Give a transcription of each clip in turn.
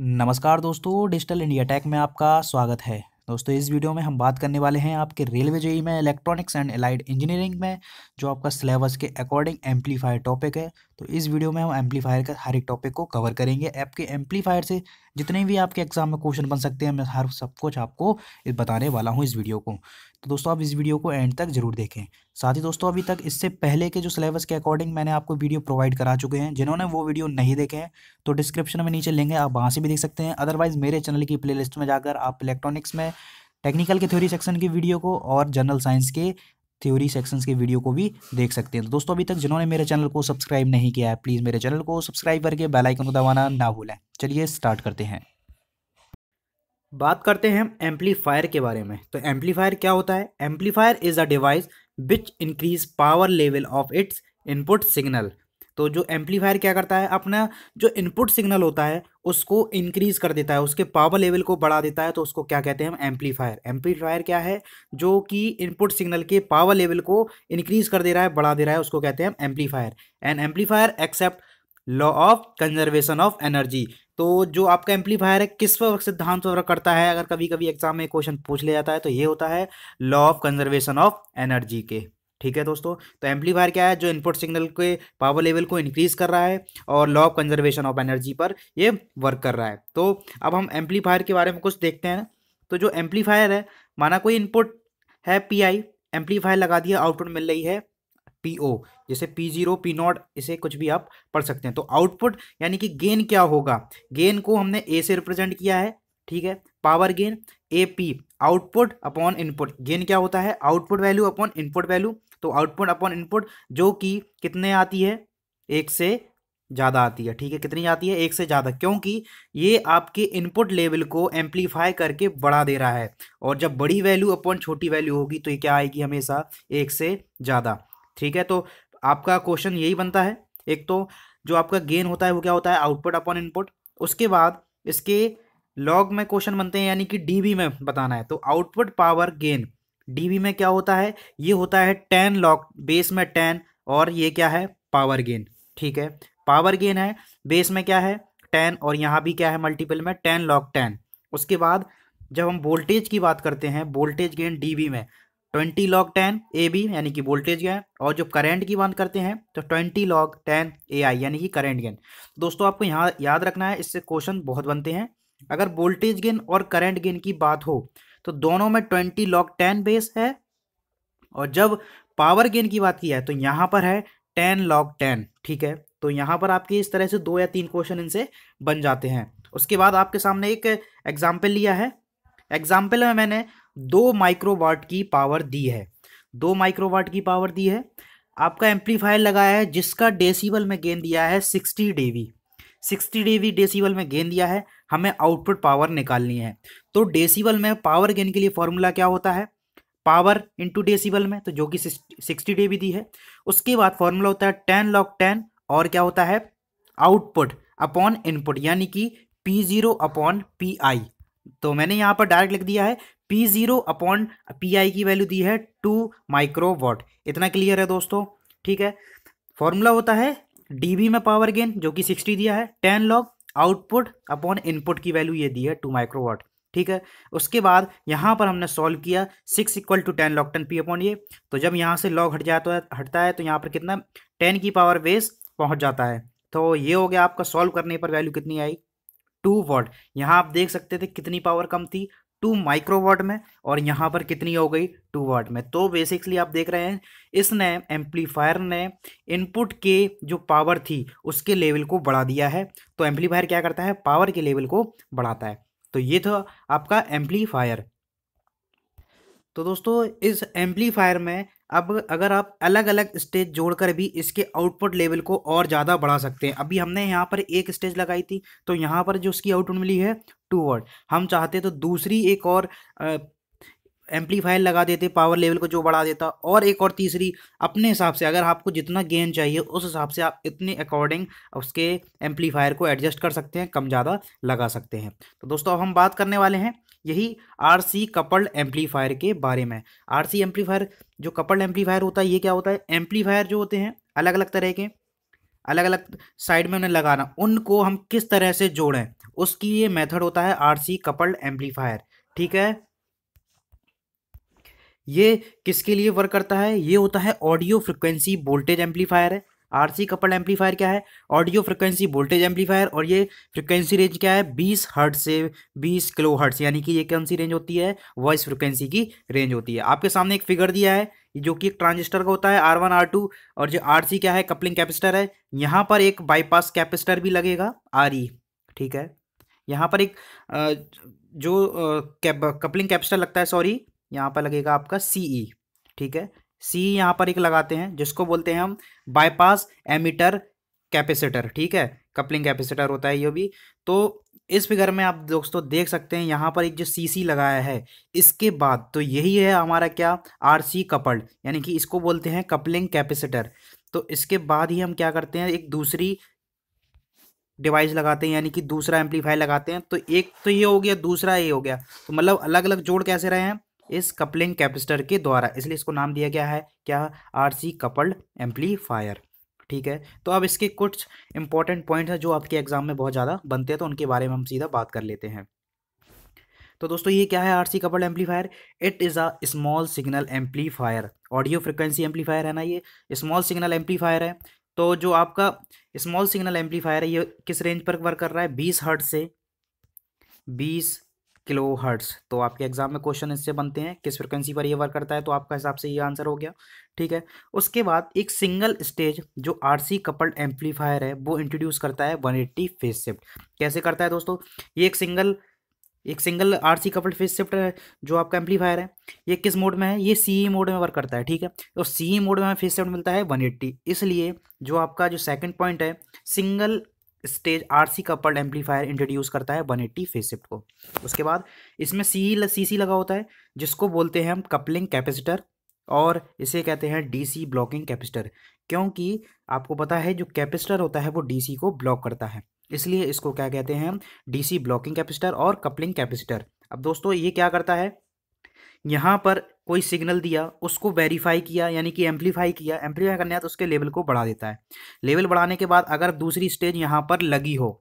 नमस्कार दोस्तों digital India टैक में आपका स्वागत है दोस्तों इस वीडियो में हम बात करने वाले हैं आपके रेलवे जेई में इलेक्ट्रॉनिक्स एंड एलाइड इंजीनियरिंग में जो आपका सिलेबस के अकॉर्डिंग एम्पलीफाइड टॉपिक है तो इस वीडियो में हम एम्पलीफायर का हर एक टॉपिक को कवर करेंगे ऐप के एम्पलीफायर से जितने भी आपके एग्जाम में क्वेश्चन बन सकते हैं मैं हर सब कुछ आपको बताने वाला हूँ इस वीडियो को तो दोस्तों आप इस वीडियो को एंड तक जरूर देखें साथ ही दोस्तों अभी तक इससे पहले के जो सिलेबस के अकॉर्डिंग मैंने आपको वीडियो प्रोवाइड करा चुके हैं जिन्होंने वो वीडियो नहीं देखे हैं तो डिस्क्रिप्शन में नीचे लेंगे आप वहाँ से भी देख सकते हैं अदरवाइज़ मेरे चैनल की प्ले में जाकर आप इलेक्ट्रॉनिक्स में टेक्निकल के थ्योरी सेक्शन की वीडियो को और जनरल साइंस के थ्योरी सेक्शंस के वीडियो को भी देख सकते हैं तो दोस्तों अभी तक जिन्होंने मेरे चैनल को सब्सक्राइब नहीं किया है प्लीज़ मेरे चैनल को सब्सक्राइब करके बेलाइकन को दबाना ना भूलें चलिए स्टार्ट करते हैं बात करते हैं हम एम्पलीफायर के बारे में तो एम्पलीफायर क्या होता है amplifier is a device which increase power level of its input signal तो जो एम्पलीफायर क्या करता है अपना जो इनपुट सिग्नल होता है उसको इंक्रीज कर देता है उसके पावर लेवल को बढ़ा देता है तो उसको क्या कहते हैं हम एम्पलीफायर एम्पलीफायर क्या है जो कि इनपुट सिग्नल के पावर लेवल को इंक्रीज कर दे रहा है बढ़ा दे रहा है उसको कहते हैं हम amplifier and amplifier accept law of conservation of energy तो जो आपका एम्पलीफायर है किस पर सिद्धांत वर्क करता है अगर कभी कभी एग्जाम में क्वेश्चन पूछ लिया जाता है तो ये होता है law of conservation of energy के ठीक है दोस्तों तो एम्पलीफायर क्या है जो इनपुट सिग्नल के पावर लेवल को इंक्रीज कर रहा है और law of conservation of energy पर ये वर्क कर रहा है तो अब हम एम्पलीफायर के बारे में कुछ देखते हैं तो जो एम्पलीफायर है माना कोई इनपुट है पी आई एम्पलीफायर लगा दिया आउटपुट मिल रही है पी ओ जैसे पी जीरो पी नॉट इसे कुछ भी आप पढ़ सकते हैं तो आउटपुट यानी कि गेन क्या होगा गेन को हमने ए से रिप्रेजेंट किया है ठीक है power gain A P output upon input gain क्या होता है output value upon input value तो आउटपुट अपॉन इनपुट जो कि कितने आती है एक से ज़्यादा आती है ठीक है कितनी आती है एक से ज़्यादा क्योंकि ये आपके इनपुट लेवल को एम्पलीफाई करके बढ़ा दे रहा है और जब बड़ी वैल्यू अपॉन छोटी वैल्यू होगी तो ये क्या आएगी हमेशा एक से ज़्यादा ठीक है तो आपका क्वेश्चन यही बनता है एक तो जो आपका गेन होता है वो क्या होता है आउटपुट अपॉन इनपुट उसके बाद इसके लॉग में क्वेश्चन बनते हैं यानी कि डीबी में बताना है तो आउटपुट पावर गेन डीबी में क्या होता है ये होता है टेन लॉग बेस में टेन और ये क्या है पावर गेन ठीक है पावर गेन है बेस में क्या है टेन और यहाँ भी क्या है मल्टीपल में टेन लॉग टेन उसके बाद जब हम वोल्टेज की बात करते हैं वोल्टेज गेन डी में twenty log ten A B यानी कि वोल्टेज गेन और जो करेंट की बात करते हैं तो twenty log ten A I यानी कि करेंट गेन दोस्तों आपको यहाँ याद रखना है इससे क्वेश्चन बहुत बनते हैं अगर वोल्टेज गेन और करंट गेन की बात हो तो दोनों में ट्वेंटी लॉक टेन बेस है और जब पावर गेन की बात की जाए तो यहाँ पर है टेन लॉक टेन ठीक है तो यहाँ पर आपके इस तरह से दो या तीन क्वेश्चन इनसे बन जाते हैं उसके बाद आपके सामने एक एग्जाम्पल लिया है एग्जाम्पल में मैंने दो माइक्रोवाट की पावर दी है दो माइक्रोवाट की पावर दी है आपका एम्पलीफायर लगाया है जिसका डेसीबल में गेन दिया है sixty DB sixty DB decibel में गेन दिया है हमें आउटपुट पावर निकालनी है तो डेसीबल में पावर गेन के लिए फॉर्मूला क्या होता है पावर इंटू डेसीबल में तो जो कि सिक्सटी डे दी है उसके बाद फॉर्मूला होता है टेन लॉक टेन और क्या होता है आउटपुट अपॉन इनपुट यानी कि P zero upon P I तो मैंने यहाँ पर डायरेक्ट लिख दिया है P zero upon P I की वैल्यू दी है टू माइक्रो वॉट इतना क्लियर है दोस्तों ठीक है फॉर्मूला होता है डीबी में पावर गेन जो कि सिक्सटी दिया है ten log output upon input की वैल्यू ये दी है टू माइक्रोवाट ठीक है उसके बाद यहाँ पर हमने सॉल्व किया six equal to ten log ten P upon ये तो जब यहाँ से लॉग हट जाता है हटता है तो यहाँ पर कितना टेन की पावर बेस पहुँच जाता है तो ये हो गया आपका सॉल्व करने पर वैल्यू कितनी आई टू वॉट यहाँ आप देख सकते थे कितनी पावर कम थी टू माइक्रोवाट में और यहाँ पर कितनी हो गई टू वाट में तो बेसिकली आप देख रहे हैं इसने एम्पलीफायर ने इनपुट के जो पावर थी उसके लेवल को बढ़ा दिया है तो एम्पलीफायर क्या करता है पावर के लेवल को बढ़ाता है तो ये था आपका एम्पलीफायर तो दोस्तों इस एम्पलीफायर में अब अगर आप अलग अलग स्टेज जोड़कर भी इसके आउटपुट लेवल को और ज़्यादा बढ़ा सकते हैं अभी हमने यहाँ पर एक स्टेज लगाई थी तो यहाँ पर जो उसकी आउटपुट मिली है टू वर्ड हम चाहते तो दूसरी एक और एम्पलीफायर लगा देते पावर लेवल को जो बढ़ा देता और एक और तीसरी अपने हिसाब से अगर आपको जितना गेन चाहिए उस हिसाब से आप इतने अकॉर्डिंग उसके एम्पलीफायर को एडजस्ट कर सकते हैं कम ज़्यादा लगा सकते हैं तो दोस्तों अब हम बात करने वाले हैं यही आरसी कपल्ड एम्पलीफायर के बारे में आरसी एम्पलीफायर जो कपल्ड एम्पलीफायर होता है ये क्या होता है एम्पलीफायर जो होते हैं अलग अलग तरह के अलग अलग साइड में उन्हें लगाना उनको हम किस तरह से जोड़ें उसकी ये मेथड होता है आरसी कपल्ड एम्पलीफायर ठीक है ये किसके लिए वर्क करता है ये होता है ऑडियो फ्रिक्वेंसी वोल्टेज एम्पलीफायर है आरसी कपल एम्पलीफायर क्या है ऑडियो फ्रिक्वेंसी वोल्टेज एम्पलीफायर और ये फ्रिक्वेंसी रेंज क्या है बीस हर्ट से बीस किलो हर्ट यानी कि ये कौन सी रेंज होती है वॉइस फ्रिक्वेंसी की रेंज होती है आपके सामने एक फिगर दिया है जो कि एक ट्रांजिस्टर का होता है आर वन आर टू और जो आर सी क्या है कपलिंग कैपेसिटर है यहाँ पर एक बाईपास कैपेसिटर भी लगेगा आर ई ठीक है यहाँ पर एक जो कपलिंग कैपेसिटर लगता है सॉरी यहाँ पर लगेगा आपका सी ठीक है सी यहाँ पर एक लगाते हैं जिसको बोलते हैं हम बाईपास एमिटर कैपेसिटर ठीक है कपलिंग कैपेसिटर होता है ये भी तो इस फिगर में आप दोस्तों देख सकते हैं यहाँ पर एक जो सी सी लगाया है इसके बाद तो यही है हमारा क्या आर सी कपल्ड यानी कि इसको बोलते हैं कपलिंग कैपेसिटर तो इसके बाद ही हम क्या करते हैं एक दूसरी डिवाइस लगाते हैं यानी कि दूसरा एम्पलीफाई लगाते हैं तो एक तो ये हो गया दूसरा ये हो गया तो मतलब अलग अलग जोड़ कैसे रहे हैं इस कपलिंग कैपेसिटर के द्वारा इसलिए इसको नाम दिया गया है क्या आर सी कपल्ड एम्पलीफायर ठीक है तो अब इसके कुछ इंपॉर्टेंट पॉइंट हैं जो आपके एग्जाम में बहुत ज़्यादा बनते हैं तो उनके बारे में हम सीधा बात कर लेते हैं तो दोस्तों ये क्या है RC coupled amplifier it is a small signal amplifier audio frequency amplifier है ना ये स्मॉल सिग्नल एम्पलीफायर है तो जो आपका स्मॉल सिग्नल एम्पलीफायर है ये किस रेंज पर वर्क कर रहा है बीस हर्ट से बीस किलो हर्ट्स तो आपके एग्जाम में क्वेश्चन इससे बनते हैं किस फ्रिक्वेंसी पर ये वर्क करता है तो आपका हिसाब से ये आंसर हो गया ठीक है उसके बाद एक सिंगल स्टेज जो आरसी कपल्ड एम्पलीफायर है वो इंट्रोड्यूस करता है 180 फेस शिफ्ट कैसे करता है दोस्तों ये एक सिंगल एक single R C coupled phase shift है जो आपका एम्पलीफायर है ये किस मोड में है ये सी ई मोड में वर्क करता है ठीक है तो सी ई मोड में फेस शिफ्ट मिलता है एट्टी इसलिए जो आपका जो सेकेंड पॉइंट है single stage RC coupled amplifier introduce करता है 180 फेस शिफ्ट को उसके बाद इसमें सी सी लगा होता है जिसको बोलते हैं हम कपलिंग कैपेसिटर और इसे कहते हैं डीसी ब्लॉकिंग कैपेसिटर क्योंकि आपको पता है जो कैपेसिटर होता है वो डीसी को ब्लॉक करता है इसलिए इसको क्या कहते हैं डीसी ब्लॉकिंग कैपेसिटर और कपलिंग कैपेसिटर अब दोस्तों ये क्या करता है यहाँ पर कोई सिग्नल दिया उसको वेरीफाई किया यानी कि एम्पलीफाई किया एम्पलीफाई करने तो उसके लेवल को बढ़ा देता है लेवल बढ़ाने के बाद अगर दूसरी स्टेज यहाँ पर लगी हो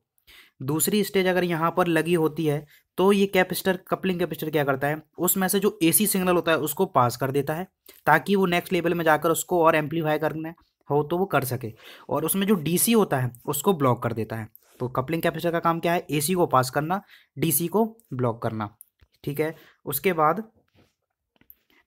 दूसरी स्टेज अगर यहाँ पर लगी होती है तो ये कैपेसिटर कपलिंग कैपेसिटर क्या करता है उसमें से जो एसी सिग्नल होता है उसको पास कर देता है ताकि वो नेक्स्ट लेवल में जाकर उसको और एम्पलीफाई करना हो तो वो कर सके और उसमें जो डीसी होता है उसको ब्लॉक कर देता है तो कपलिंग कैपेसिटर का काम क्या है एसी को पास करना डीसी को ब्लॉक करना ठीक है उसके बाद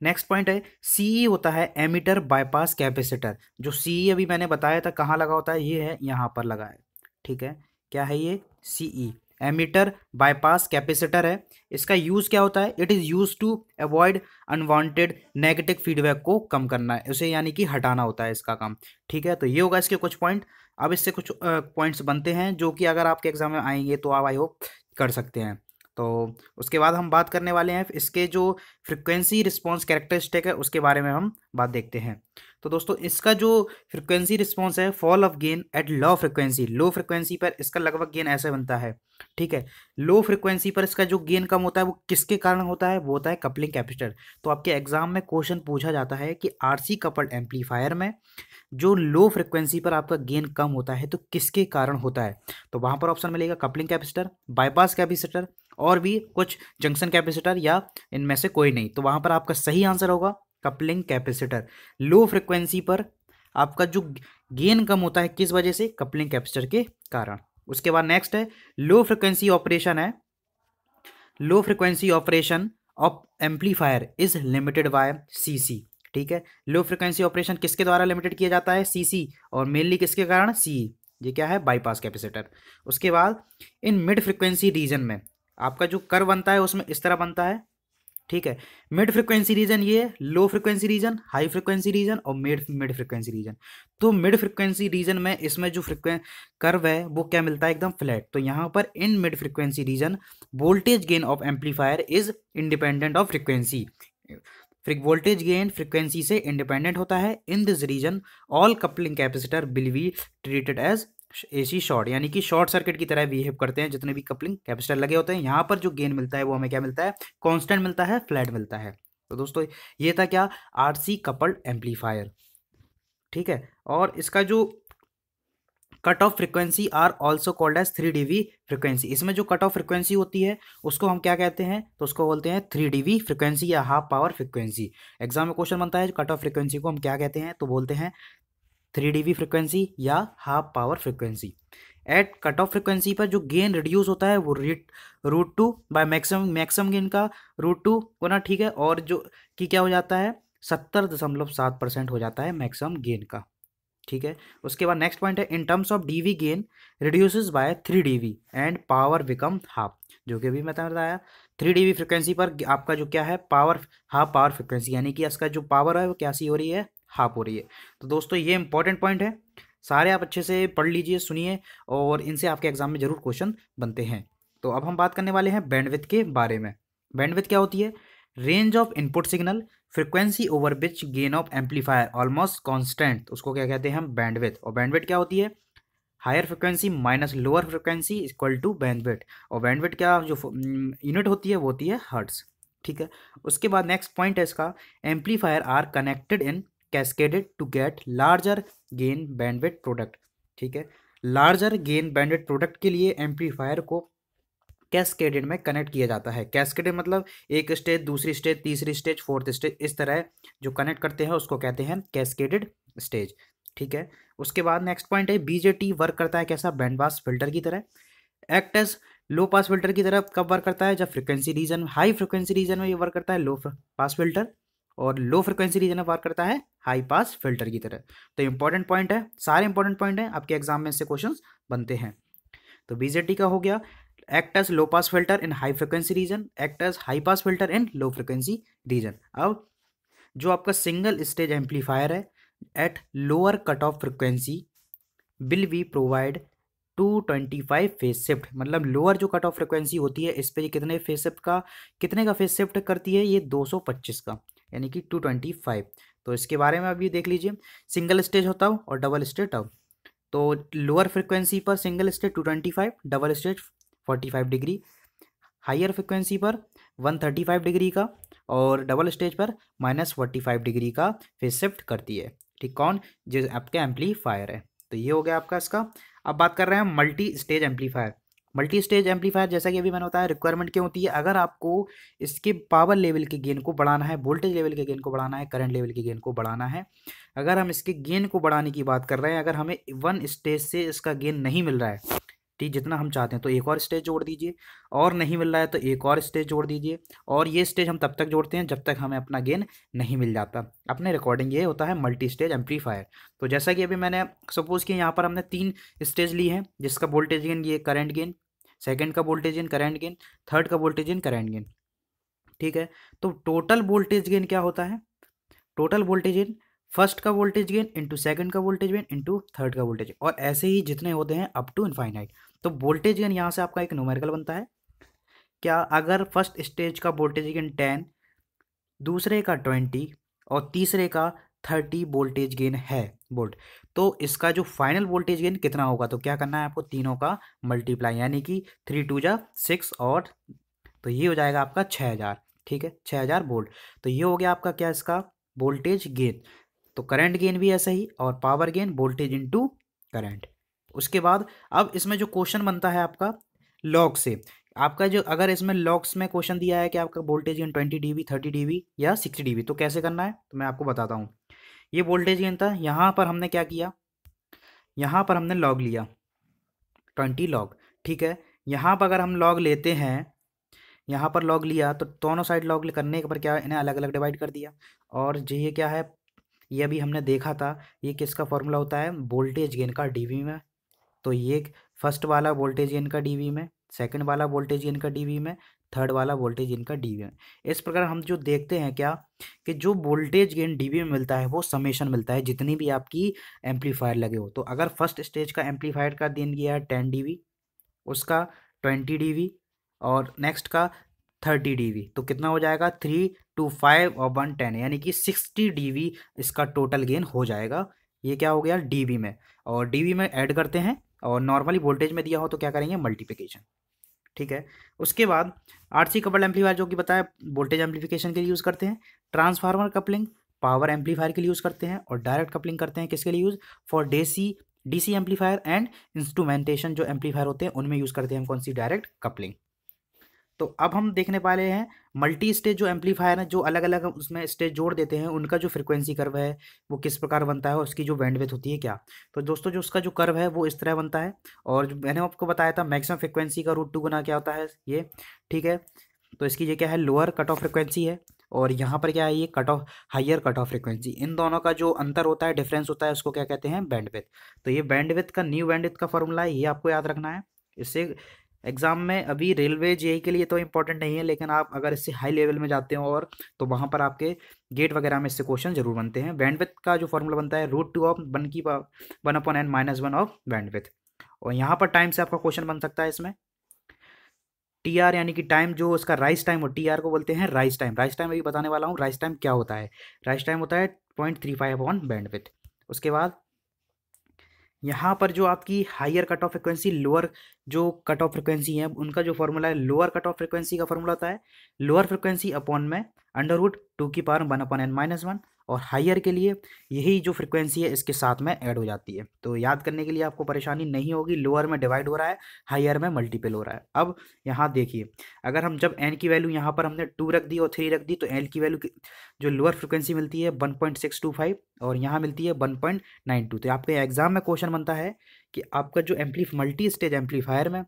नेक्स्ट पॉइंट है सीई e होता है एमिटर बाईपास कैपेसिटर जो सीई e अभी मैंने बताया था कहाँ लगा होता है ये है यहाँ पर लगा है ठीक है क्या है ये सीई एमिटर बाईपास कैपेसिटर है इसका यूज़ क्या होता है it is used to avoid unwanted negative feedback को कम करना है उसे यानी कि हटाना होता है इसका काम ठीक है तो ये होगा इसके कुछ पॉइंट अब इससे कुछ पॉइंट्स बनते हैं जो कि अगर आपके एग्जाम में आएंगे तो आप आई होप कर सकते हैं तो उसके बाद हम बात करने वाले हैं इसके जो फ्रिक्वेंसी रिस्पॉन्स कैरेक्टरिस्टिक है उसके बारे में हम बात देखते हैं तो दोस्तों इसका जो फ्रिक्वेंसी रिस्पॉन्स है fall off gain at low frequency low frequency पर इसका लगभग गेन ऐसे बनता है ठीक है लो फ्रिक्वेंसी पर इसका जो गेन कम होता है वो किसके कारण होता है वो होता है कपलिंग कैपेसिटर तो आपके एग्जाम में क्वेश्चन पूछा जाता है कि सी कपल्ड एम्पलीफायर में जो लो फ्रिक्वेंसी पर आपका गेन कम होता है तो किसके कारण होता है तो वहाँ पर ऑप्शन मिलेगा कपलिंग कैपेसिटर बाईपास कैपेसिटर और भी कुछ जंक्शन कैपेसिटर या इनमें से कोई नहीं तो वहाँ पर आपका सही आंसर होगा कपलिंग कैपेसिटर लो फ्रिक्वेंसी पर आपका जो गेन कम होता है किस वजह से कपलिंग कैपेसिटर के कारण उसके बाद नेक्स्ट है लो फ्रिक्वेंसी ऑपरेशन है low frequency operation of amplifier is limited by C ठीक है लो फ्रिक्वेंसी ऑपरेशन किसके द्वारा लिमिटेड किया जाता है सी और मेनली किसके कारण सी e, ये क्या है बाईपास कैपेसिटर उसके बाद इन मिड फ्रिक्वेंसी रीजन में आपका जो कर बनता है उसमें इस तरह बनता है ठीक है मिड फ्रिक्वेंसी रीजन ये है low frequency region high frequency region और मिड मिड फ्रिक्वेंसी रीजन तो मिड फ्रिक्वेंसी रीजन में इसमें जो फ्रिक्वें कर्व है वो क्या मिलता है एकदम फ्लैट तो यहाँ पर in mid frequency region voltage gain of amplifier is independent of frequency voltage gain frequency से इंडिपेंडेंट होता है in this region all coupling capacitor will be treated as AC short यानी कि शॉर्ट सर्किट की तरह बिहेव करते हैं जितने भी कपलिंग कैपेसिटर लगे होते हैं यहाँ पर जो गेन मिलता है वो हमें क्या मिलता है कॉन्स्टेंट मिलता है फ्लैट मिलता है तो दोस्तों ये था क्या आर सी कपल्ड एम्पलीफायर ठीक है और इसका जो cut off frequency are also called as three D B frequency इसमें जो कट ऑफ फ्रिक्वेंसी होती है उसको हम क्या कहते हैं तो उसको बोलते हैं थ्री डी वी फ्रिक्वेंसी या हाफ पावर फ्रिक्वेंसी एग्जाम में क्वेश्चन बनता है कट ऑफ फ्रिक्वेंसी को हम क्या कहते हैं तो बोलते हैं थ्री डी फ्रिक्वेंसी या half power frequency at cut off frequency पर जो गेन रिड्यूस होता है वो रिट root two by maximum maximum gain का रूट टू ना ठीक है और जो कि क्या हो जाता है सत्तर दशमलव सात परसेंट हो जाता है मैक्सिमम गेन का ठीक है उसके बाद नेक्स्ट पॉइंट है in terms of D B gain reduces by three D B and power become half जो कि अभी मैं बताया थ्री डी वी फ्रिक्वेंसी पर आपका जो क्या है पावर हाफ पावर फ्रिक्वेंसी यानी कि इसका जो पावर है वो क्या सी हो रही है हाफ हो रही है तो दोस्तों ये इंपॉर्टेंट पॉइंट है सारे आप अच्छे से पढ़ लीजिए सुनिए और इनसे आपके एग्जाम में ज़रूर क्वेश्चन बनते हैं तो अब हम बात करने वाले हैं बैंडविथ के बारे में बैंडविथ क्या होती है range of input signal frequency over which gain of amplifier almost constant उसको क्या कहते हैं हम बैंडविथ और बैंडविथ क्या होती है higher frequency minus lower frequency equal to bandwidth और बैंडविथ क्या जो यूनिट mm, होती है वो होती है हर्ट्स ठीक है उसके बाद नेक्स्ट पॉइंट है इसका amplifier are connected in cascaded to get larger gain bandwidth product ठीक है लार्जर गेन बैंडेड प्रोडक्ट के लिए एम्पलीफायर को कैस्केडेड में कनेक्ट किया जाता है कैस्केडेड मतलब एक स्टेज दूसरी स्टेज तीसरी स्टेज फोर्थ स्टेज इस तरह जो कनेक्ट करते हैं उसको कहते हैं कैस्केडेड स्टेज ठीक है उसके बाद नेक्स्ट पॉइंट है बीजेटी वर्क करता है कैसा बैंड पास फिल्टर की तरह act as low pass filter की तरह कब वर्क करता है जब frequency region high frequency region में ये वर्क करता है लो पास फिल्टर और लो फ्रिक्वेंसी रीजन में वर्क करता है हाई पास फिल्टर की तरह तो इंपॉर्टेंट पॉइंट है सारे इंपॉर्टेंट पॉइंट हैं आपके एग्जाम में इससे क्वेश्चन बनते हैं तो बीजेटी का हो गया act as low pass filter in high frequency region act as high pass filter in low frequency region अब जो आपका सिंगल स्टेज एम्पलीफायर है at lower cut off frequency will we provide 225 twenty phase shift मतलब lower जो cut off frequency होती है इस पर कितने फेज शिफ्ट का कितने का फेज शिफ्ट करती है ये 225 का यानी कि टू ट्वेंटी फाइव तो इसके बारे में अभी देख लीजिए सिंगल स्टेज होता हो और डबल स्टेज टाउ तो लोअर फ्रिक्वेंसी पर single stage two twenty five double stage forty five degree higher frequency पर वन थर्टी फाइव डिग्री का और डबल स्टेज पर माइनस फोर्टी फाइव डिग्री का फेस शिफ्ट करती है ठीक कौन जो आपके एम्पलीफायर है तो ये हो गया आपका इसका अब बात कर रहे हैं multi stage amplifier multi stage amplifier जैसा कि अभी मैंने बताया रिक्वायरमेंट क्यों होती है अगर आपको इसके पावर लेवल के गेन को बढ़ाना है वोल्टेज लेवल के गेन को बढ़ाना है करंट लेवल के गेन को बढ़ाना है अगर हम इसके गेन को बढ़ाने की बात कर रहे हैं अगर हमें वन स्टेज से इसका गेन नहीं मिल रहा है ठीक जितना हम चाहते हैं तो एक और स्टेज जोड़ दीजिए और नहीं मिल रहा है तो एक और स्टेज जोड़ दीजिए और ये स्टेज हम तब तक जोड़ते हैं जब तक हमें अपना गेन नहीं मिल जाता अपने रिकॉर्डिंग ये होता है मल्टी स्टेज एम्पलीफायर तो जैसा कि अभी मैंने सपोज़ कि यहाँ पर हमने तीन स्टेज ली हैं जिसका वोल्टेज गेन ये करंट गेन सेकेंड का voltage gain current gain third का वोल्टेज गेन करेंट गेन ठीक है तो टोटल वोल्टेज गेन क्या होता है टोटल वोल्टेज गेन फर्स्ट का वोल्टेज गेन इंटू सेकेंड का वोल्टेज गेन इंटू थर्ड का वोल्टेज और ऐसे ही जितने होते हैं अप टू इनफाइनाइट तो वोल्टेज गेन यहाँ से आपका एक नोमेरिकल बनता है क्या अगर फर्स्ट स्टेज का वोल्टेज गेन टेन दूसरे का ट्वेंटी और तीसरे का थर्टी वोल्टेज गेन है वोल्ट तो इसका जो फाइनल वोल्टेज गेन कितना होगा तो क्या करना है आपको तीनों का मल्टीप्लाई यानी कि थ्री टू जा सिक्स और तो ये हो जाएगा आपका छः हज़ार ठीक है छः हज़ार वोल्ट तो ये हो गया आपका क्या इसका वोल्टेज गेन तो करंट गेन भी ऐसा ही और power gain voltage into current उसके बाद अब इसमें जो क्वेश्चन बनता है आपका लॉग से आपका जो अगर इसमें लॉक्स में क्वेश्चन दिया है कि आपका voltage gain twenty D B thirty D B या सिक्सटी डी बी तो कैसे करना है तो मैं आपको बताता हूँ ये वोल्टेज गेन था यहाँ पर हमने क्या किया यहाँ पर हमने लॉग लिया ट्वेंटी लॉग ठीक है यहाँ पर अगर हम लॉग लेते हैं यहाँ पर लॉग लिया तो दोनों साइड लॉग करने के पर क्या इन्हें अलग अलग डिवाइड कर दिया और जो ये क्या है ये अभी हमने देखा था ये किसका फॉर्मूला होता है वोल्टेज गेन का डीवी में तो ये फर्स्ट वाला वोल्टेज गेन का डीवी में सेकंड वाला वोल्टेज गेन का डीवी में थर्ड वाला वोल्टेज इनका का डी इस प्रकार हम जो देखते हैं क्या कि जो वोल्टेज गेन डी में मिलता है वो समेशन मिलता है जितनी भी आपकी एम्पलीफायर लगे हो तो अगर फर्स्ट स्टेज का एम्पलीफायर का दिन गया है टेन डी उसका ट्वेंटी डी और नेक्स्ट का थर्टी डी तो कितना हो जाएगा थ्री टू फाइव और वन टेन यानी कि सिक्सटी डी इसका टोटल गेन हो जाएगा ये क्या हो गया डी में और डी में ऐड करते हैं और नॉर्मली वोल्टेज में दिया हो तो क्या करेंगे मल्टीप्लिकेशन ठीक है उसके बाद आरसी कपल एम्पलीफायर जो कि बताया वोल्टेज एम्पलीफिकेशन के लिए यूज़ करते हैं ट्रांसफार्मर कपलिंग पावर एम्पलीफायर के लिए यूज़ करते हैं और डायरेक्ट कपलिंग करते हैं किसके लिए यूज़ फॉर डेसी डीसी एम्पलीफायर एंड इंस्ट्रूमेंटेशन जो एम्पलीफायर होते हैं उनमें यूज़ करते हैं हम कौन सी डायरेक्ट कपलिंग तो अब हम देखने वाले हैं मल्टी स्टेज जो एम्पलीफायर है जो अलग अलग उसमें स्टेज जोड़ देते हैं उनका जो फ्रिक्वेंसी कर्व है वो किस प्रकार बनता है और उसकी जो बैंडविथ होती है क्या तो दोस्तों जो उसका जो कर्व है वो इस तरह बनता है और जो मैंने आपको बताया था मैक्सिमम फ्रिक्वेंसी का रूट टू गुना क्या होता है ये ठीक है तो इसकी ये क्या है लोअर कट ऑफ फ्रिक्वेंसी है और यहाँ पर क्या है ये cut off higher cut off frequency इन दोनों का जो अंतर होता है डिफरेंस होता है उसको क्या कहते हैं बैंडविथ तो ये बैंडविथ का न्यू बैंडविथ का फॉर्मूला है ये आपको याद रखना है इससे एग्ज़ाम में अभी रेलवे जे e के लिए तो इम्पोर्टेंट नहीं है लेकिन आप अगर इससे हाई लेवल में जाते हो और तो वहाँ पर आपके गेट वगैरह में इससे क्वेश्चन जरूर बनते हैं बैंडविथ का जो फॉर्मूला बनता है रूट टू ऑफ वन की one upon N minus one of bandwidth और यहाँ पर टाइम से आपका क्वेश्चन बन सकता है इसमें टी आर यानी कि टाइम जो उसका राइस टाइम हो टी आर को बोलते हैं राइस टाइम राइस टाइम अभी बताने वाला हूँ राइस टाइम क्या होता है राइस टाइम होता है point three five on bandwidth उसके बाद यहाँ पर जो आपकी higher cut off frequency lower जो कट ऑफ फ्रिक्वेंसी है उनका जो फॉर्मूला है लोअर कट ऑफ फ्रिक्वेंसी का फॉर्मूला होता है लोअर फ्रिक्वेंसी अपॉन में अंडरवुड टू की power one upon N minus one और हायर के लिए यही जो फ्रिक्वेंसी है इसके साथ में ऐड हो जाती है तो याद करने के लिए आपको परेशानी नहीं होगी लोअर में डिवाइड हो रहा है हायर में मल्टीपल हो रहा है अब यहाँ देखिए अगर हम जब एन की वैल्यू यहाँ पर हमने टू रख दी और थ्री रख दी तो एन की वैल्यू जो लोअर फ्रिक्वेंसी मिलती है one point six two five और यहाँ मिलती है वन पॉइंट नाइन टू तो आपके एग्जाम में क्वेश्चन बनता है कि आपका जो एम्पलीफ मल्टी स्टेज एम्पलीफायर में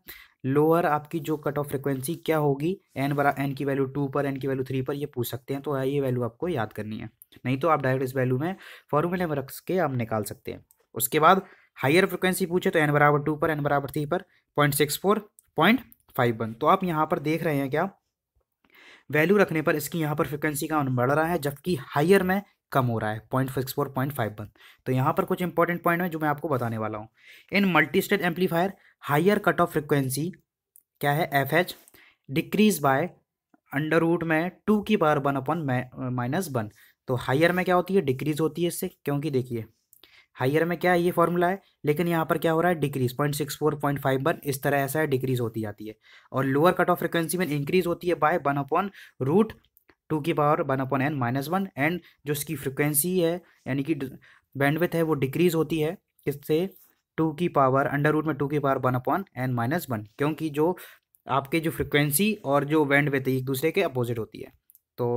लोअर आपकी जो कट ऑफ फ्रिक्वेंसी क्या होगी एन बरा एन की वैल्यू टू पर एन की वैल्यू थ्री पर ये पूछ सकते हैं तो ये वैल्यू आपको याद करनी है नहीं तो आप डायरेक्ट इस वैल्यू में फॉर्मूले में रख के आप निकाल सकते हैं उसके बाद हायर फ्रिक्वेंसी पूछे तो एन बराबर टू पर एन बराबर थ्री पर point six four point five one तो आप यहाँ पर देख रहे हैं क्या वैल्यू रखने पर इसकी यहाँ पर फ्रिक्वेंसी का बढ़ रहा है जबकि हायर में कम हो रहा है point six four point five one तो यहाँ पर कुछ इंपॉर्टेंट पॉइंट है जो मैं आपको बताने वाला हूँ इन multi state amplifier higher cut off frequency क्या है F H decrease by under root में टू की power one upon minus one तो हायर में क्या होती है डिक्रीज होती है इससे क्योंकि देखिए हायर में क्या है ये फॉर्मूला है लेकिन यहाँ पर क्या हो रहा है decrease point six four point five one इस तरह ऐसा है डिक्रीज होती जाती है और लोअर कट ऑफ फ्रिक्वेंसी में इंक्रीज होती है by one upon root two की power one upon N minus one and जो इसकी फ्रिक्वेंसी है यानी कि बैंडविथ है वो डिक्रीज होती है किससे टू की पावर अंडर रूट में टू की power one upon N minus one क्योंकि जो आपके जो फ्रिक्वेंसी और जो बैंड वेथ एक दूसरे के अपोजिट होती है तो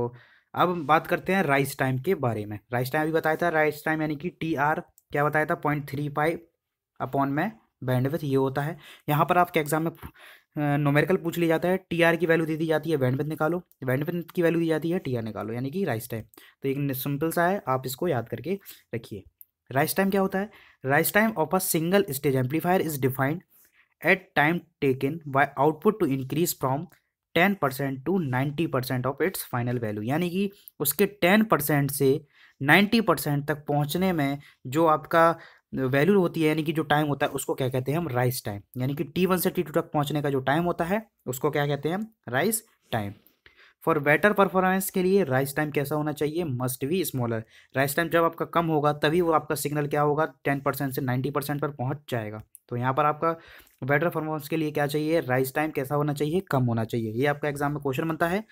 अब बात करते हैं राइस टाइम के बारे में राइस टाइम अभी बताया था राइस टाइम यानी कि टी आर क्या बताया था पॉइंट थ्री फाइव अपॉन में बैंडविथ ये होता है यहाँ पर आपके एग्जाम में नोमेरिकल पूछ लिया जाता है टी आर की वैल्यू दे दी जाती है बैंडविथ निकालो बैंडविथ की वैल्यू दी जाती है टी आर निकालो यानी कि राइस टाइम तो एक सिंपल सा है आप इसको याद करके रखिए राइस टाइम क्या होता है rise time of a single stage amplifier is defined at time taken by output to increase from ten percent to ninety percent of its final value यानी कि उसके टेन परसेंट से नाइन्टी परसेंट तक पहुंचने में जो आपका वैल्यू होती है यानी कि जो टाइम होता है उसको क्या कहते हैं हम राइस टाइम यानी कि टी वन से टी टू तक पहुंचने का जो टाइम होता है उसको क्या कहते हैं हम rise time for better performance के लिए राइस टाइम कैसा होना चाहिए must be smaller rise time जब आपका कम होगा तभी वो आपका सिग्नल क्या होगा टेन परसेंट से नाइन्टी परसेंट पर पहुंच जाएगा तो यहाँ पर आपका बेटर परफॉर्मेंस के लिए क्या चाहिए राइस टाइम कैसा होना चाहिए कम होना चाहिए ये आपका एग्जाम में क्वेश्चन बनता है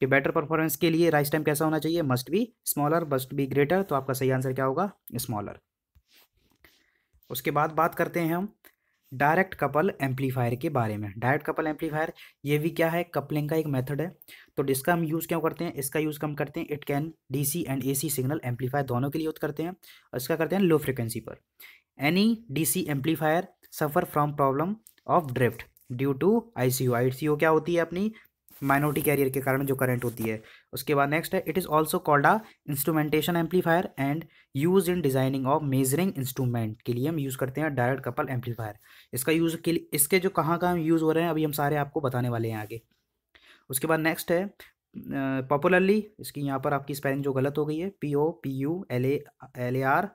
कि बेटर परफॉर्मेंस के लिए राइस टाइम कैसा होना चाहिए must be smaller must be greater तो आपका सही आंसर क्या होगा स्मॉलर उसके बाद बात करते हैं हम डायरेक्ट कपल एम्पलीफायर के बारे में डायरेक्ट कपल एम्पलीफायर ये भी क्या है कपलिंग का एक मेथड है तो इसका हम यूज़ क्यों करते हैं इसका यूज़ कम करते हैं it can DC and AC signal amplifier दोनों के लिए यूज करते हैं और इसका करते हैं लो फ्रिक्वेंसी पर any DC amplifier suffer from problem of drift due to I C क्या होती है अपनी माइनॉरिटी कैरियर के कारण जो करंट होती है उसके बाद नेक्स्ट है it is also called a instrumentation amplifier and use in designing of measuring instrument के लिए हम यूज़ करते हैं डायरेक्ट कपल एम्पलीफायर इसका यूज़ के लिए इसके जो कहाँ कहाँ यूज़ हो रहे हैं अभी हम सारे आपको बताने वाले हैं आगे उसके बाद नेक्स्ट है पॉपुलरली uh, इसकी यहाँ पर आपकी स्पेलिंग जो गलत हो गई है P O P U L A L A R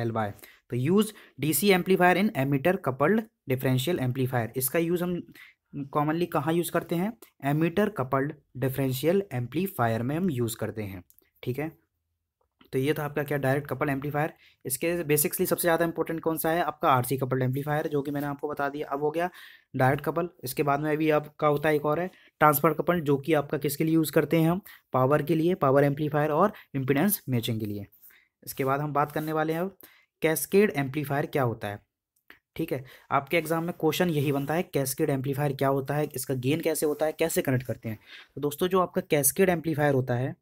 L Y तो use D C amplifier in emitter coupled differential amplifier इसका यूज़ हम कॉमनली कहाँ यूज़ करते हैं एमीटर कपल्ड डिफरेंशियल एम्पलीफायर में हम यूज़ करते हैं ठीक है तो ये था आपका क्या डायरेक्ट कपल एम्पलीफायर इसके बेसिक्सली सबसे ज़्यादा इंपॉर्टेंट कौन सा है आपका आरसी कपल्ड एम्पलीफायर जो कि मैंने आपको बता दिया अब हो गया डायरेक्ट कपल इसके बाद में अभी आपका होता है एक और है ट्रांसफर कपल जो कि आपका किसके लिए यूज़ करते हैं हम पावर के लिए पावर एम्पलीफायर और इम्पिडेंस मैचिंग के लिए इसके बाद हम बात करने वाले हैं अब कैस्केड एम्पलीफायर क्या होता है ठीक है आपके एग्जाम में क्वेश्चन यही बनता है कैस्केड एम्पलीफायर क्या होता है इसका गेन कैसे होता है कैसे कनेक्ट करते हैं तो दोस्तों जो आपका कैस्केड एम्पलीफायर होता है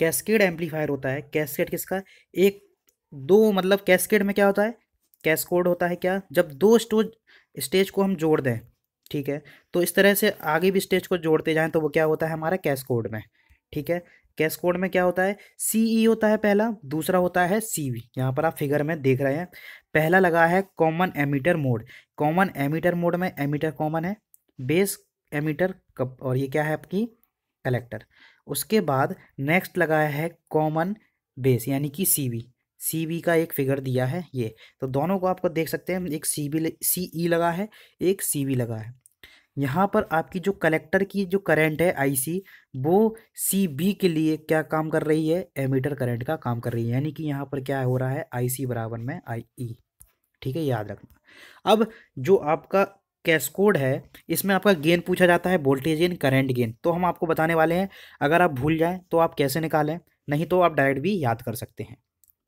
कैस्केड एम्पलीफायर होता है कैस्केड किसका एक दो मतलब कैस्केड में क्या होता है कैस्कोड होता है क्या जब दो स्टोज स्टेज को हम जोड़ दें ठीक है तो इस तरह से आगे भी स्टेज को जोड़ते जाएं तो वो क्या होता है हमारा कैस्कोड में ठीक है कैश कोड में क्या होता है सी ई e होता है पहला दूसरा होता है सी वी यहाँ पर आप फिगर में देख रहे हैं पहला लगा है common emitter mode common emitter mode में एमीटर कॉमन है बेस एमीटर कप और ये क्या है आपकी कलेक्टर उसके बाद नेक्स्ट लगाया है कॉमन बेस यानी कि सीवी सीवी का एक फिगर दिया है ये तो दोनों को आपको देख सकते हैं एक सी सीई e लगा है एक सीवी लगा है यहाँ पर आपकी जो कलेक्टर की जो करंट है आईसी वो सीबी के लिए क्या काम कर रही है एमीटर करंट का काम कर रही है यानी कि यहाँ पर क्या हो रहा है आईसी बराबर में आईई ठीक है याद रखना अब जो आपका कैसकोड है इसमें आपका गेन पूछा जाता है वोल्टेज गेन करंट गेन तो हम आपको बताने वाले हैं अगर आप भूल जाएं तो आप कैसे निकालें नहीं तो आप डायरेक्ट भी याद कर सकते हैं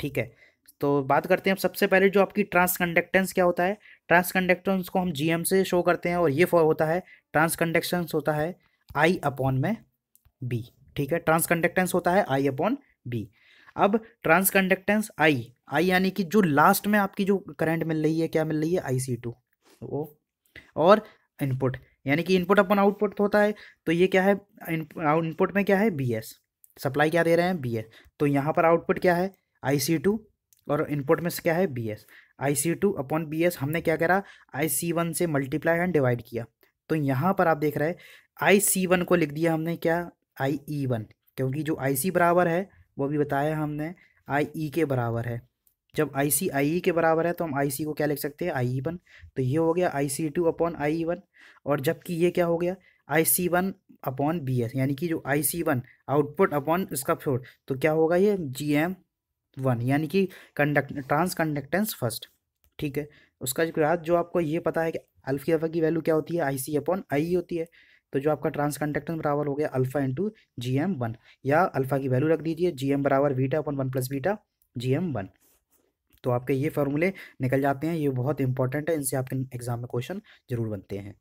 ठीक है तो बात करते हैं सबसे पहले जो आपकी ट्रांसकंडक्टेंस क्या होता है ट्रांसकंडक्टेंस को हम जीएम से शो करते हैं और ये फॉर होता है ट्रांसकंडक्टेंस होता है आई अपॉन में बी ठीक है ट्रांसकंडक्टेंस होता है आई अपॉन बी अब ट्रांसकंडक्टेंस आई आई यानी कि जो लास्ट में आपकी जो करंट मिल रही है क्या मिल रही है आई सी टू ओ और इनपुट यानी कि इनपुट अपन आउटपुट होता है तो ये क्या है इनपुट में क्या है बी एस सप्लाई क्या दे रहे हैं बी एस तो यहाँ पर आउटपुट क्या है आई सी टू और इनपुट में क्या है B S I C two upon B S हमने क्या करा आई सी वन से मल्टीप्लाई एंड डिवाइड किया तो यहाँ पर आप देख रहे हैं आई सी वन को लिख दिया हमने क्या आई ई वन क्योंकि जो आई सी बराबर है वो भी बताया हमने आई ई e के बराबर है जब आई सी आई ई के बराबर है तो हम आई सी को क्या लिख सकते हैं आई ई e वन तो ये हो गया I C two upon I E one और जबकि ये क्या हो गया I C one upon B S यानी कि जो I C one output upon इसका फ्लोर तो क्या होगा ये जी एम वन यानी कि कंडक्ट ट्रांस कंडक्टेंस फर्स्ट ठीक है उसका जो आपको ये पता है कि अल्फी अल्फा की वैल्यू क्या होती है आई सी अपॉन आई होती है तो जो आपका ट्रांस बराबर हो गया alpha into G M one या अल्फा की वैल्यू रख दीजिए जी एम बराबर beta upon one plus beta G M one तो आपके ये फॉर्मूले निकल जाते हैं ये बहुत इंपॉर्टेंट है इनसे आपके एग्जाम में क्वेश्चन जरूर बनते हैं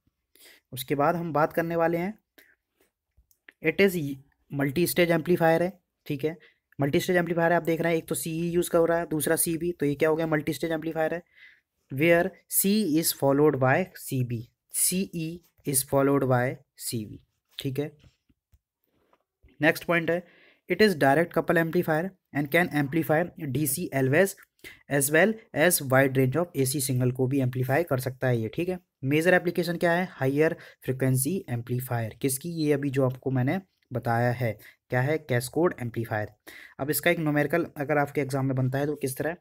उसके बाद हम बात करने वाले हैं it is multi stage amplifier है ठीक है मल्टी स्टेज एम्पलीफायर आप देख रहे हैं एक तो सी ही यूज़ कर रहा है दूसरा सी बी तो ये क्या हो गया मल्टी स्टेज एम्पलीफायर है where C is followed by C B C E is followed by C ठीक है नेक्स्ट पॉइंट है it is direct couple amplifier and can amplifier D C always as well as wide range of A C signal को भी amplify कर सकता है ये ठीक है मेजर एप्लीकेशन क्या है हाइयर फ्रिक्वेंसी एम्पलीफायर किसकी ये अभी जो आपको मैंने बताया है क्या है कैसकोड एम्पलीफायर अब इसका एक नोमेरिकल अगर आपके एग्जाम में बनता है तो किस तरह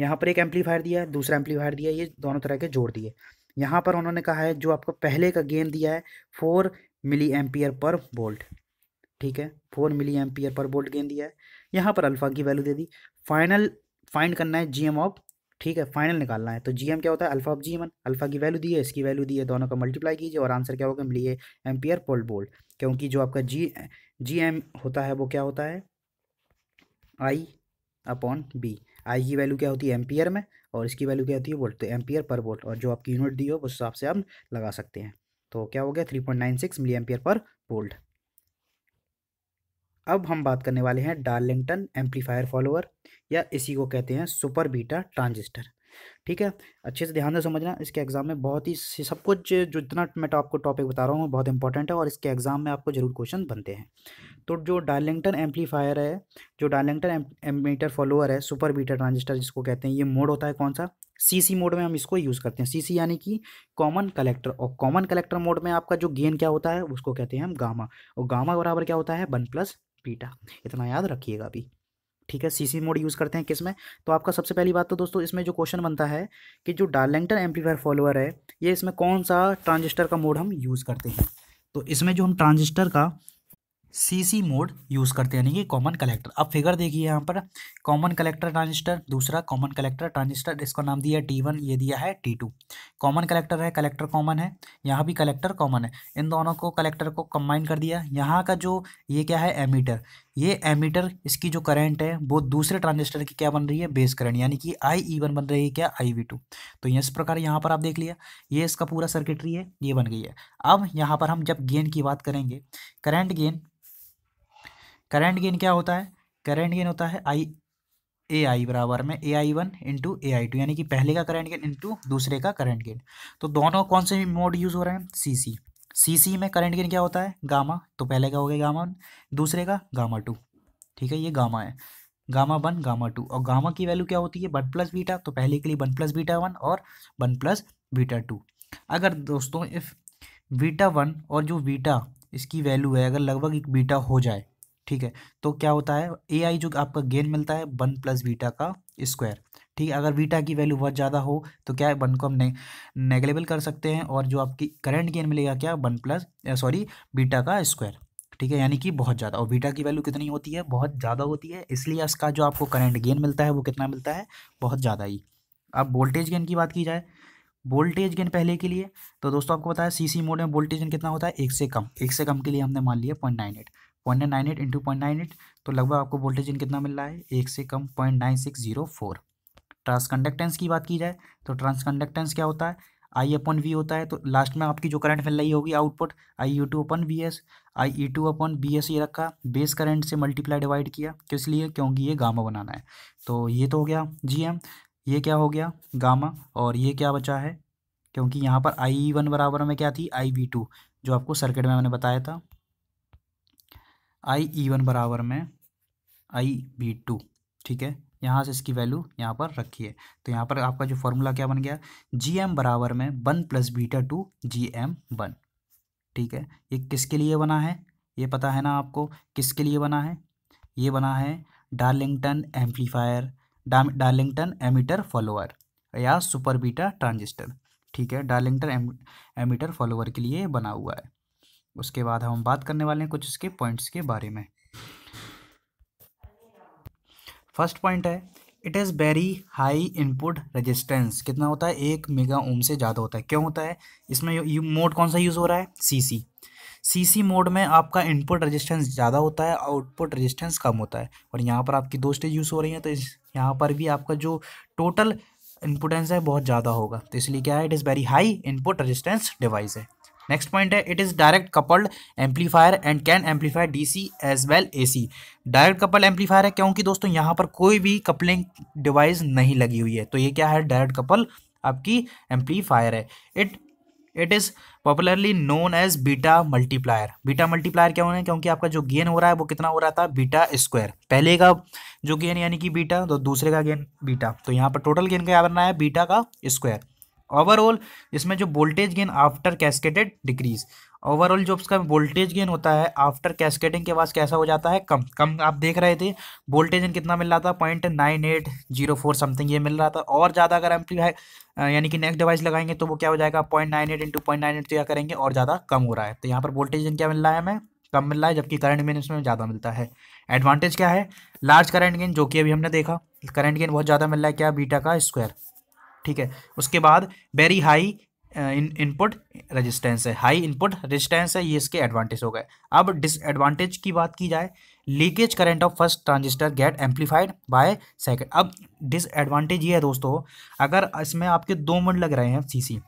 यहाँ पर एक एम्पलीफायर दिया है दूसरा एम्पलीफायर दिया ये दोनों तरह के जोड़ दिए यहाँ पर उन्होंने कहा है जो आपको पहले का गेन दिया है four milli ampere per volt ठीक है four milli ampere per volt gain दिया है यहाँ पर अल्फ़ा की वैल्यू दे दी फाइनल फाइंड करना है जी एम ऑफ ठीक है फाइनल निकालना है तो जी एम क्या होता है alpha of G one alpha की वैल्यू दी है इसकी वैल्यू दी है दोनों का मल्टीप्लाई कीजिए और आंसर क्या होगा मिलिए एम्पियर पर बोल्ट क्योंकि जो आपका जी जी एम होता है वो क्या होता है आई अपॉन बी आई की वैल्यू क्या होती है एम्पियर में और इसकी वैल्यू क्या होती है वोल्ट तो एम्पियर पर वोल्ट और जो आपकी यूनिट दी हो उस हिसाब से आप लगा सकते हैं तो क्या हो गया three point nine six milli ampere per volt अब हम बात करने वाले हैं डार्लिंगटन एम्पलीफायर फॉलोअर या इसी को कहते हैं सुपर बीटा ट्रांजिस्टर ठीक है अच्छे से ध्यान से समझना इसके एग्ज़ाम में बहुत ही सब कुछ जो इतना मैं तो आपको टॉपिक बता रहा हूँ बहुत इंपॉर्टेंट है और इसके एग्ज़ाम में आपको ज़रूर क्वेश्चन बनते हैं तो जो डायलिंगटन एम्पलीफायर है जो डायलिंगटन एमीटर फॉलोअर है सुपर बीटर ट्रांजिस्टर जिसको कहते हैं ये मोड होता है कौन सा सीसी मोड में हम इसको यूज़ करते हैं सीसी यानी कि कॉमन कलेक्टर और कॉमन कलेक्टर मोड में आपका जो गेन क्या होता है उसको कहते हैं हम गामा और गामा बराबर क्या होता है वन प्लस बीटा इतना याद रखिएगा अभी ठीक है सीसी मोड यूज़ करते हैं किस में तो आपका सबसे पहली बात तो दोस्तों इसमें जो क्वेश्चन बनता है कि जो डार्लिंगटन एम्पलीफायर फॉलोअर है ये इसमें कौन सा ट्रांजिस्टर का मोड हम यूज़ करते हैं तो इसमें जो हम ट्रांजिस्टर का सीसी मोड यूज़ करते हैं यानी कि कॉमन कलेक्टर अब फिगर देखिए यहाँ पर कॉमन कलेक्टर ट्रांजिस्टर दूसरा कॉमन कलेक्टर ट्रांजिस्टर इसका नाम दिया है टी वन ये दिया है टी टू कॉमन कलेक्टर है कलेक्टर कॉमन है यहाँ भी कलेक्टर कॉमन है इन दोनों को कलेक्टर को कंबाइन कर दिया यहाँ का जो ये क्या है एमीटर ये एमीटर इसकी जो करंट है वो दूसरे ट्रांजिस्टर की क्या बन रही है बेस करंट यानी कि आई ई e वन बन रही है क्या आई वी टू तो इस प्रकार यहाँ पर आप देख लिया ये इसका पूरा सर्किटरी है ये बन गई है अब यहाँ पर हम जब गेन की बात करेंगे करंट गेन करंट गेन क्या होता है करंट गेन होता है आई ए आई बराबर में A I one into A I two यानी कि पहले का करंट गेन इंटू दूसरे का करंट गेन तो दोनों कौन से मोड यूज़ हो रहे हैं सी सी सी सी में करंट गेन क्या होता है गामा तो पहले का हो गया गामा वन दूसरे का गामा टू ठीक है ये गामा है गामा वन गामा टू और गामा की वैल्यू क्या होती है वन प्लस बीटा तो पहले के लिए वन प्लस बीटा वन और वन प्लस बीटा टू अगर दोस्तों इफ़ बीटा वन और जो बीटा इसकी वैल्यू है अगर लगभग एक बीटा हो जाए ठीक है तो क्या होता है ए आई जो आपका गेन मिलता है वन प्लस बीटा का स्क्वायर ठीक है अगर बीटा की वैल्यू बहुत ज़्यादा हो तो क्या है वन को हम ने, नेगलेबल कर सकते हैं और जो आपकी करंट गेन मिलेगा क्या वन प्लस सॉरी बीटा का स्क्वायर ठीक है यानी कि बहुत ज़्यादा और बीटा की वैल्यू कितनी होती है बहुत ज़्यादा होती है इसलिए इसका जो आपको करंट गेन मिलता है वो कितना मिलता है बहुत ज़्यादा ही अब वोल्टेज गेन की बात की जाए वोल्टेज गेन पहले के लिए तो दोस्तों आपको पता है सी मोड में वोल्टेज गेन कितना होता है एक से कम एक से कम के लिए हमने मान लिया point nine eight point nine eight into point nine eight तो लगभग आपको वोल्टेज गेन कितना मिल रहा है एक से कम point nine six zero four transconductance की बात की जाए तो ट्रांसकंडक्टेंस क्या होता है आई अपन वी होता है तो लास्ट में आपकी जो करंट फैल रही होगी output I U two upon B S I E two upon B S ये रखा बेस करंट से मल्टीप्लाई डिवाइड किया किस लिए क्योंकि ये गामा बनाना है तो ये तो हो गया जी एम ये क्या हो गया गामा और ये क्या बचा है क्योंकि यहाँ पर आई ई वन बराबर में क्या थी आई वी टू जो आपको सर्किट में मैंने बताया था आई ई वन बराबर में आई वी टू ठीक है यहाँ से इसकी वैल्यू यहाँ पर रखिए तो यहाँ पर आपका जो फॉर्मूला क्या बन गया जी एम बराबर में one plus beta two G M one ठीक है ये किसके लिए बना है ये पता है ना आपको किसके लिए बना है ये बना है Darlington amplifier Darlington emitter follower या सुपर बीटा ट्रांजिस्टर ठीक है डार्लिंगटन एमिटर फॉलोअर के लिए बना हुआ है उसके बाद हम बात करने वाले हैं कुछ इसके पॉइंट्स के बारे में फर्स्ट पॉइंट है it is very high input resistance कितना होता है एक मेगा ओम से ज़्यादा होता है क्यों होता है इसमें मोड कौन सा यूज़ हो रहा है सी सी सी सी मोड में आपका इनपुट रेजिस्टेंस ज़्यादा होता है आउटपुट रेजिस्टेंस कम होता है और यहाँ पर आपकी दो स्टेज यूज़ हो रही हैं तो इस यहाँ पर भी आपका जो टोटल इनपुटेंस है बहुत ज़्यादा होगा तो इसलिए क्या है it is very high input resistance device है नेक्स्ट पॉइंट है it is direct coupled amplifier and can amplify DC as well AC direct couple amplifier है क्योंकि दोस्तों यहाँ पर कोई भी कपलिंग डिवाइस नहीं लगी हुई है तो ये क्या है डायरेक्ट कपल आपकी एम्पलीफायर है it it is popularly known as beta multiplier beta multiplier क्या होना है क्योंकि आपका जो गेन हो रहा है वो कितना हो रहा था बीटा स्क्वायर पहले का जो गेन यानी कि बीटा तो दूसरे का गेन बीटा तो यहाँ पर टोटल गेन क्या बनना है बीटा का स्क्वायर ओवरऑल इसमें जो voltage gain after cascaded decrease overall जो उसका वोल्टेज गेन होता है आफ्टर कैस्केटिंग के बाद कैसा हो जाता है कम कम आप देख रहे थे वोल्टेज गेन कितना मिल रहा था point nine eight zero four something ये मिल रहा था और ज़्यादा अगर एम्पलीफाई यानी कि नेक्स्ट डिवाइस लगाएंगे तो वो क्या हो जाएगा point nine eight into point nine eight तो क्या करेंगे और ज़्यादा कम हो रहा है तो यहाँ पर वोल्टेज गेन क्या मिल रहा है हमें कम मिल रहा है जबकि करंट गेन इसमें ज़्यादा मिलता है एडवांटेज क्या है लार्ज करंट गेन जो कि अभी हमने देखा करंट गेन बहुत ज़्यादा मिल रहा है क्या बीटा का स्क्वायर ठीक है उसके बाद वेरी हाई इनपुट रेजिस्टेंस है हाई इनपुट रेजिस्टेंस है ये इसके एडवांटेज हो गए अब डिसएडवांटेज की बात की जाए leakage current of first transistor get amplified by second अब डिसएडवांटेज ये है दोस्तों अगर इसमें आपके दो मिनट लग रहे हैं सीसी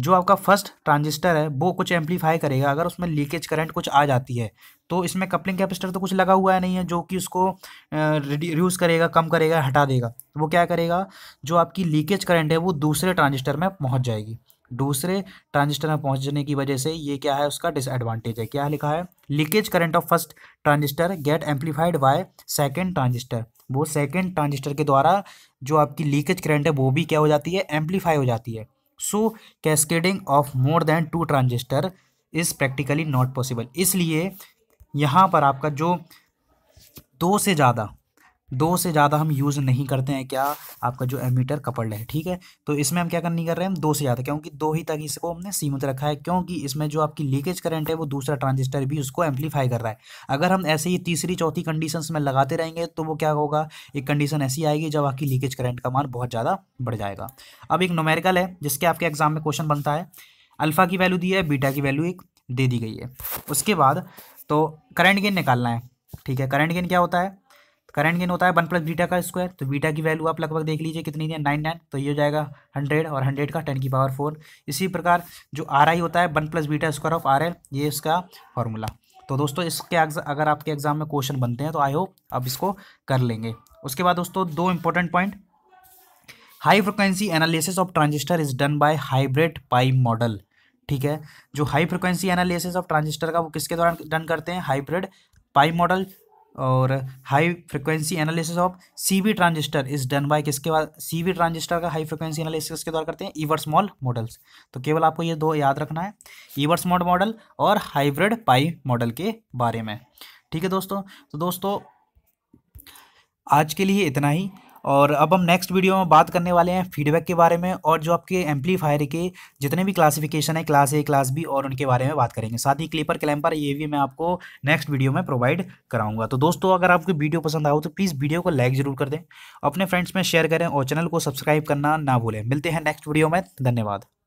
जो आपका फर्स्ट ट्रांजिस्टर है वो कुछ एम्पलीफाई करेगा अगर उसमें लीकेज करंट कुछ आ जाती है तो इसमें कपलिंग कैपेसिटर तो कुछ लगा हुआ है नहीं है जो कि उसको रिड्यूस करेगा कम करेगा हटा देगा तो वो क्या करेगा जो आपकी लीकेज करंट है वो दूसरे ट्रांजिस्टर में पहुँच जाएगी दूसरे ट्रांजिस्टर में पहुंचने की वजह से ये क्या है उसका डिसएडवांटेज है क्या लिखा है leakage current of first transistor get amplified by second transistor वो सेकेंड ट्रांजिस्टर के द्वारा जो आपकी लीकेज करंट है वो भी क्या हो जाती है एम्पलीफाई हो जाती है so cascading of more than two transistor is practically not possible इसलिए यहाँ पर आपका जो दो से ज़्यादा दो से ज़्यादा हम यूज़ नहीं करते हैं क्या आपका जो एमीटर कपल्ड है ठीक है तो इसमें हम क्या करनी कर रहे हैं दो से ज़्यादा क्योंकि दो ही तक इसको हमने सीमित रखा है क्योंकि इसमें जो आपकी लीकेज करंट है वो दूसरा ट्रांजिस्टर भी उसको एम्पलीफाई कर रहा है अगर हम ऐसे ही तीसरी चौथी कंडीशन में लगाते रहेंगे तो वो क्या होगा एक कंडीशन ऐसी आएगी जब आपकी लीकेज करंट का मान बहुत ज़्यादा बढ़ जाएगा अब एक नोमेरिकल है जिसके आपके एग्जाम में क्वेश्चन बनता है अल्फ़ा की वैल्यू दी है बीटा की वैल्यू एक दे दी गई है उसके बाद तो करंट गेन निकालना है ठीक है करंट गेन क्या होता है करंट गेन होता है वन प्लस बीटा का स्क्वायर तो बीटा की वैल्यू आप लगभग देख लीजिए कितनी है नाइन नाइन तो ये हो जाएगा हंड्रेड और हंड्रेड का टेन की पावर फोर इसी प्रकार जो आर आई होता है one plus beta square of R L ये इसका फॉर्मूला तो दोस्तों इसके अगर आपके एग्जाम में क्वेश्चन बनते हैं तो आई होप आप इसको कर लेंगे उसके बाद दोस्तों दो important point high frequency analysis of transistor is done by hybrid pi model ठीक है जो high frequency analysis of transistor का वो किसके द्वारा डन करते हैं हाइब्रिड पाई मॉडल और high frequency analysis of CB transistor is done by किसके बाद सीबी ट्रांजिस्टर का हाई फ्रिक्वेंसी एनालिसिस किसके द्वारा करते हैं ईवर स्मॉल मॉडल्स तो केवल आपको ये दो याद रखना है ईवर स्मॉल मॉडल और हाइब्रिड पाई मॉडल के बारे में ठीक है दोस्तों तो दोस्तों आज के लिए इतना ही और अब हम नेक्स्ट वीडियो में बात करने वाले हैं फीडबैक के बारे में और जो आपके एम्पलीफायर के जितने भी क्लासिफिकेशन है क्लास ए क्लास बी और उनके बारे में बात करेंगे साथ ही क्लीपर क्लैम्पर ये भी मैं आपको नेक्स्ट वीडियो में प्रोवाइड कराऊंगा तो दोस्तों अगर आपको वीडियो पसंद आओ तो प्लीज़ वीडियो को लाइक ज़रूर कर दें अपने फ्रेंड्स में शेयर करें और चैनल को सब्सक्राइब करना ना भूलें मिलते हैं नेक्स्ट वीडियो में धन्यवाद